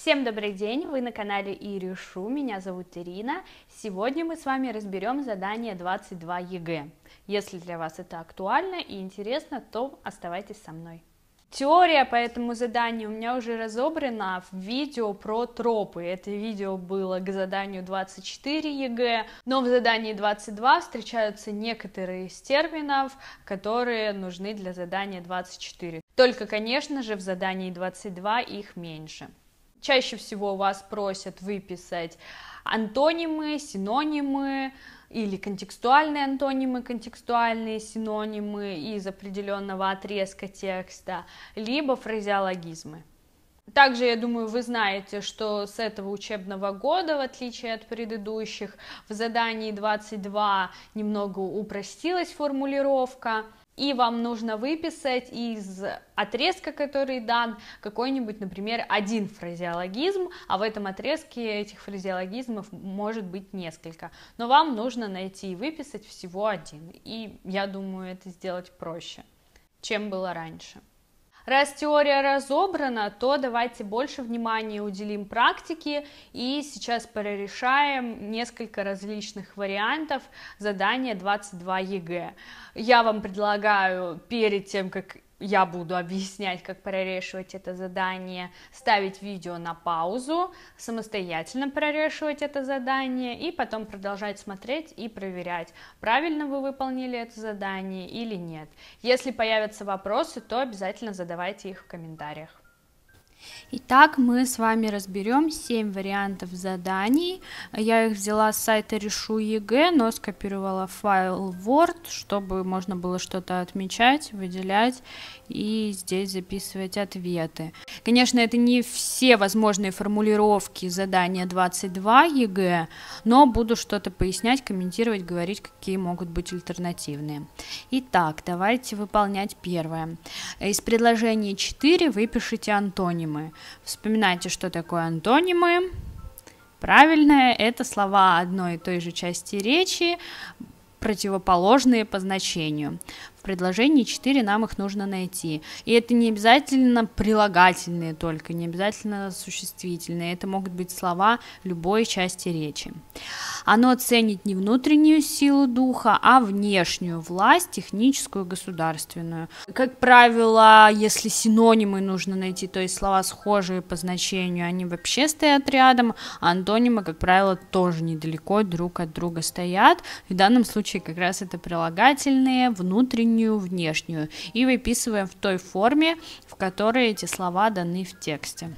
Всем добрый день, вы на канале Иришу, меня зовут Ирина. Сегодня мы с вами разберем задание 22 ЕГЭ. Если для вас это актуально и интересно, то оставайтесь со мной. Теория по этому заданию у меня уже разобрана в видео про тропы. Это видео было к заданию 24 ЕГЭ, но в задании 22 встречаются некоторые из терминов, которые нужны для задания 24. Только, конечно же, в задании 22 их меньше чаще всего вас просят выписать антонимы, синонимы или контекстуальные антонимы, контекстуальные синонимы из определенного отрезка текста, либо фразеологизмы. Также, я думаю, вы знаете, что с этого учебного года, в отличие от предыдущих, в задании 22 немного упростилась формулировка – и вам нужно выписать из отрезка, который дан, какой-нибудь, например, один фразеологизм, а в этом отрезке этих фразеологизмов может быть несколько. Но вам нужно найти и выписать всего один. И я думаю, это сделать проще, чем было раньше. Раз теория разобрана, то давайте больше внимания уделим практике и сейчас прорешаем несколько различных вариантов задания 22 ЕГЭ. Я вам предлагаю перед тем, как я буду объяснять, как прорешивать это задание, ставить видео на паузу, самостоятельно прорешивать это задание и потом продолжать смотреть и проверять, правильно вы выполнили это задание или нет. Если появятся вопросы, то обязательно задавайте их в комментариях. Итак, мы с вами разберем 7 вариантов заданий. Я их взяла с сайта Решу ЕГЭ, но скопировала файл Word, чтобы можно было что-то отмечать, выделять и здесь записывать ответы. Конечно, это не все возможные формулировки задания 22 ЕГЭ, но буду что-то пояснять, комментировать, говорить, какие могут быть альтернативные. Итак, давайте выполнять первое. Из предложения 4 выпишите антоним антонимы. Вспоминайте, что такое антонимы. Правильное – это слова одной и той же части речи, противоположные по значению предложений 4 нам их нужно найти. И это не обязательно прилагательные только, не обязательно существительные. Это могут быть слова любой части речи. Оно ценит не внутреннюю силу духа, а внешнюю власть, техническую, государственную. Как правило, если синонимы нужно найти, то есть слова схожие по значению, они вообще стоят рядом, а антонимы, как правило, тоже недалеко друг от друга стоят. В данном случае как раз это прилагательные, внутренние линию внешнюю и выписываем в той форме, в которой эти слова даны в тексте.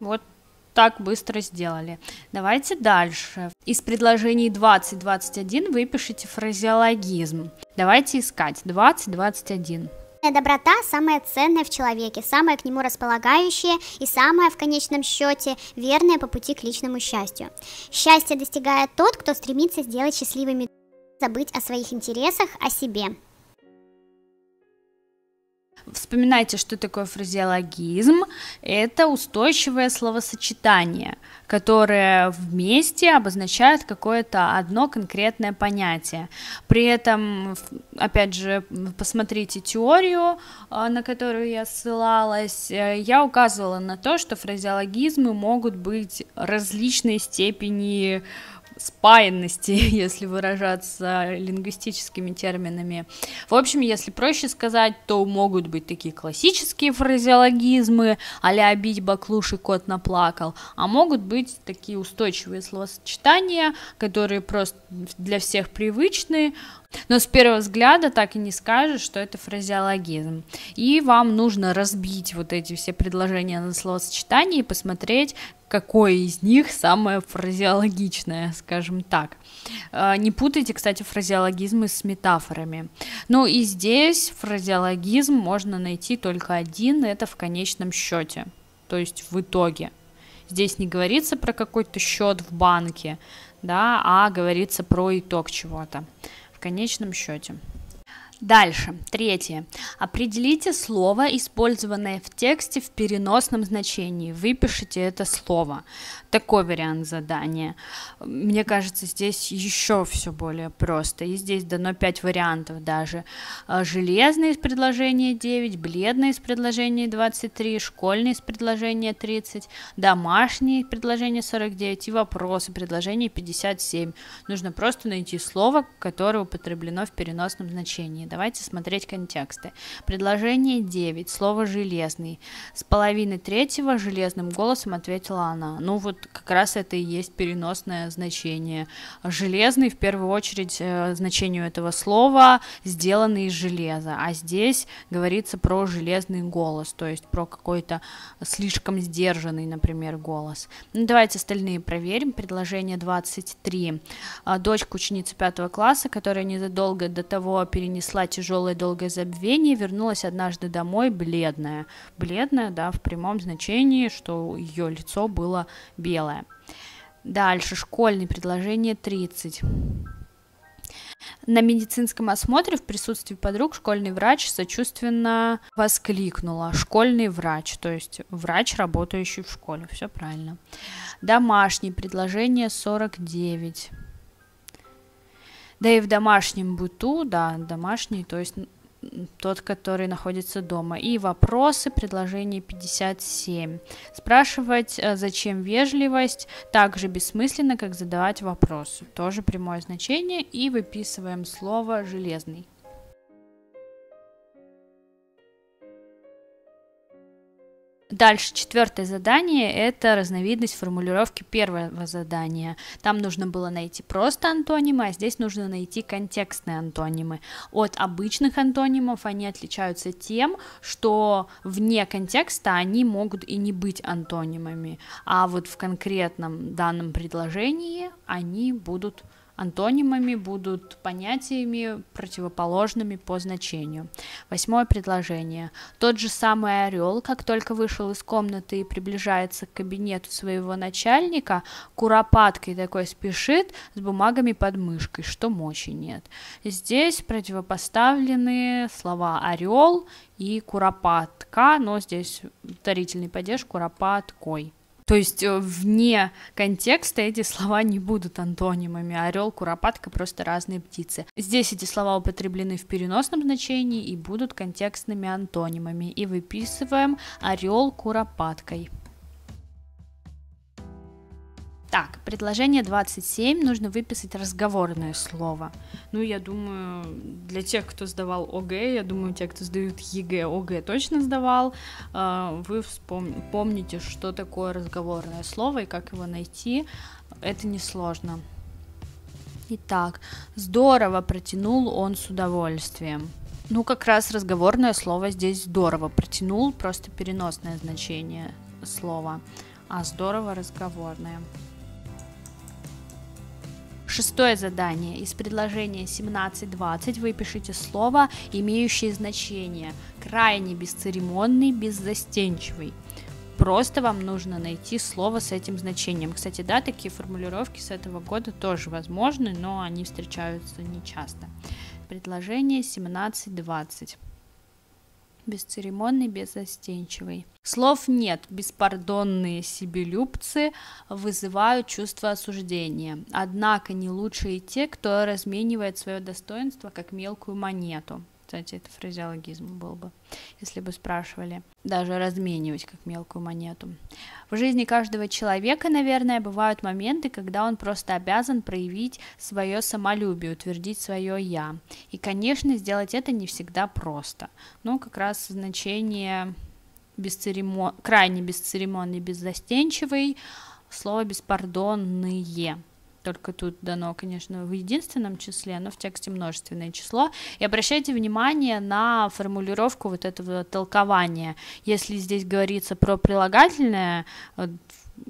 Вот так быстро сделали. Давайте дальше. Из предложений 20-21 выпишите фразеологизм. Давайте искать 20-21. Доброта самая ценная в человеке, самая к нему располагающая и самая в конечном счете верная по пути к личному счастью. Счастье достигает тот, кто стремится сделать счастливыми, забыть о своих интересах, о себе. Вспоминайте, что такое фразеологизм. Это устойчивое словосочетание, которое вместе обозначает какое-то одно конкретное понятие. При этом, опять же, посмотрите теорию, а, на которую я ссылалась. Э, я указывала на то, что фразеологизмы могут быть различной степени спаянности, если выражаться лингвистическими терминами. В общем, если проще сказать, то могут быть такие классические фразеологизмы, а-ля «обить баклуши кот наплакал», а могут быть такие устойчивые словосочетания, которые просто для всех привычны, но с первого взгляда так и не скажешь, что это фразеологизм. И вам нужно разбить вот эти все предложения на словосочетания и посмотреть, какое из них самое фразеологичное, скажем так. А, не путайте, кстати, фразеологизмы с метафорами. Ну и здесь фразеологизм можно найти только один, это в конечном счете, то есть в итоге. Здесь не говорится про какой-то счет в банке, да, а говорится про итог чего-то в конечном счете. Дальше, третье. Определите слово, использованное в тексте в переносном значении. Выпишите это слово. Такой вариант задания. Мне кажется, здесь еще все более просто. И здесь дано 5 вариантов даже. А, Железный из предложения 9, бледный из предложения 23, школьный из предложения 30, домашний из предложения 49 и вопросы предложения 57. Нужно просто найти слово, которое употреблено в переносном значении Давайте смотреть контексты. Предложение 9. Слово «железный». С половины третьего железным голосом ответила она. Ну вот как раз это и есть переносное значение. Железный в первую очередь э, значению этого слова сделанный из железа. А здесь говорится про железный голос, то есть про какой-то слишком сдержанный, например, голос. Ну, давайте остальные проверим. Предложение 23. Э, Дочка ученицы пятого класса, которая незадолго до того перенесла пережила тяжелое долгое забвение, вернулась однажды домой бледная. Бледная, да, в прямом значении, что ее лицо было белое. Дальше, школьное предложение 30. На медицинском осмотре в присутствии подруг школьный врач сочувственно воскликнула. Школьный врач, то есть врач, работающий в школе. Все правильно. Домашнее предложение 49. Да и в домашнем быту, да, домашний, то есть тот, который находится дома. И вопросы, предложение 57. Спрашивать, э, зачем вежливость, так же бессмысленно, как задавать вопросы. Тоже прямое значение. И выписываем слово «железный». Дальше четвертое задание – это разновидность формулировки первого задания. Там нужно было найти просто антонимы, а здесь нужно найти контекстные антонимы. От обычных антонимов они отличаются тем, что вне контекста они могут и не быть антонимами, а вот в конкретном данном предложении они будут антонимами Антонимами будут понятиями, противоположными по значению. Восьмое предложение. Тот же самый орел, как только вышел из комнаты и приближается к кабинету своего начальника, куропаткой такой спешит с бумагами под мышкой, что мочи нет. Здесь противопоставлены слова орел и куропатка, но здесь дарительный падеж куропаткой. То есть э, вне контекста эти слова не будут антонимами. Орел, куропатка просто разные птицы. Здесь эти слова употреблены в переносном значении и будут контекстными антонимами. И выписываем орел куропаткой. Так, предложение 27, нужно выписать разговорное слово. Ну, я думаю, для тех, кто сдавал ОГЭ, я думаю, те, кто сдают ЕГЭ, ОГЭ точно сдавал, а, вы вспом... помните, что такое разговорное слово и как его найти, это несложно. Итак, здорово протянул он с удовольствием. Ну, как раз разговорное слово здесь здорово протянул, просто переносное значение слова, а здорово разговорное. Шестое задание. Из предложения 17-20 выпишите слово, имеющее значение крайне бесцеремонный, беззастенчивый. Просто вам нужно найти слово с этим значением. Кстати, да, такие формулировки с этого года тоже возможны, но они встречаются нечасто. Предложение 17-20 бесцеремонный, безостенчивый. Слов нет, беспардонные себелюбцы вызывают чувство осуждения, однако не лучше и те, кто разменивает свое достоинство как мелкую монету. Кстати, это фразеологизм был бы, если бы спрашивали. Даже разменивать как мелкую монету. В жизни каждого человека, наверное, бывают моменты, когда он просто обязан проявить свое самолюбие, утвердить свое «я». И, конечно, сделать это не всегда просто. Но как раз значение бесцеремон... крайне бесцеремонный, беззастенчивый, слово «беспардонные» только тут дано, конечно, в единственном числе, но в тексте множественное число. И обращайте внимание на формулировку вот этого толкования. Если здесь говорится про прилагательное, э,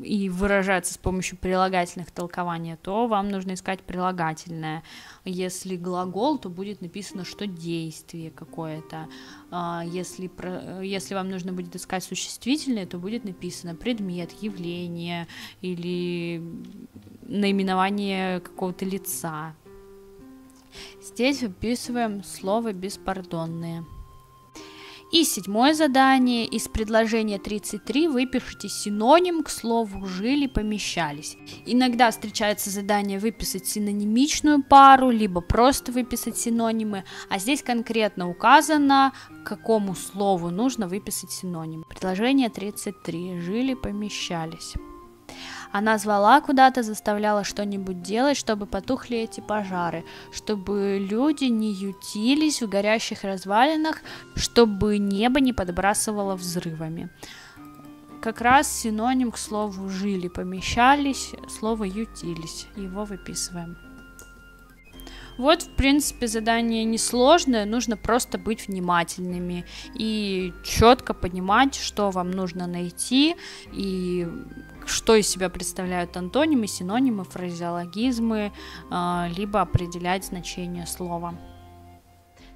и выражаться с помощью прилагательных толкований, то вам нужно искать прилагательное. Если глагол, то будет написано, что действие какое-то. А, если, если вам нужно будет искать существительное, то будет написано предмет, явление или наименование какого-то лица. Здесь выписываем слово «беспардонные». И седьмое задание. Из предложения 33 вы пишите синоним к слову «жили», «помещались». Иногда встречается задание выписать синонимичную пару, либо просто выписать синонимы, а здесь конкретно указано, к какому слову нужно выписать синоним. Предложение 33 «жили», «помещались». Она звала куда-то, заставляла что-нибудь делать, чтобы потухли эти пожары, чтобы люди не ютились в горящих развалинах, чтобы небо не подбрасывало взрывами. Как раз синоним к слову «жили», помещались, слово «ютились». Его выписываем. Вот, в принципе, задание несложное, нужно просто быть внимательными и четко понимать, что вам нужно найти и что из себя представляют антонимы, синонимы, фразеологизмы, а, либо определять значение слова.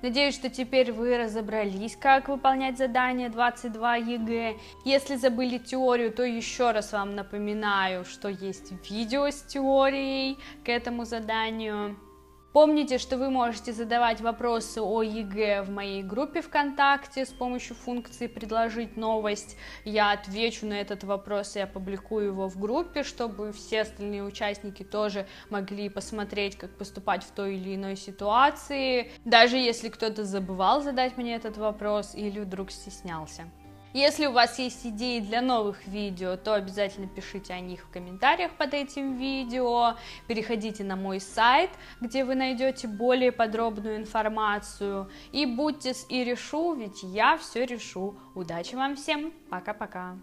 Надеюсь, что теперь вы разобрались, как выполнять задание 22 ЕГЭ. Если забыли теорию, то еще раз вам напоминаю, что есть видео с теорией к этому заданию. Помните, что вы можете задавать вопросы о ЕГЭ в моей группе ВКонтакте с помощью функции «Предложить новость». Я отвечу на этот вопрос и опубликую его в группе, чтобы все остальные участники тоже могли посмотреть, как поступать в той или иной ситуации, даже если кто-то забывал задать мне этот вопрос или вдруг стеснялся. Если у вас есть идеи для новых видео, то обязательно пишите о них в комментариях под этим видео. Переходите на мой сайт, где вы найдете более подробную информацию. И будьте с и решу, ведь я все решу. Удачи вам всем. Пока-пока.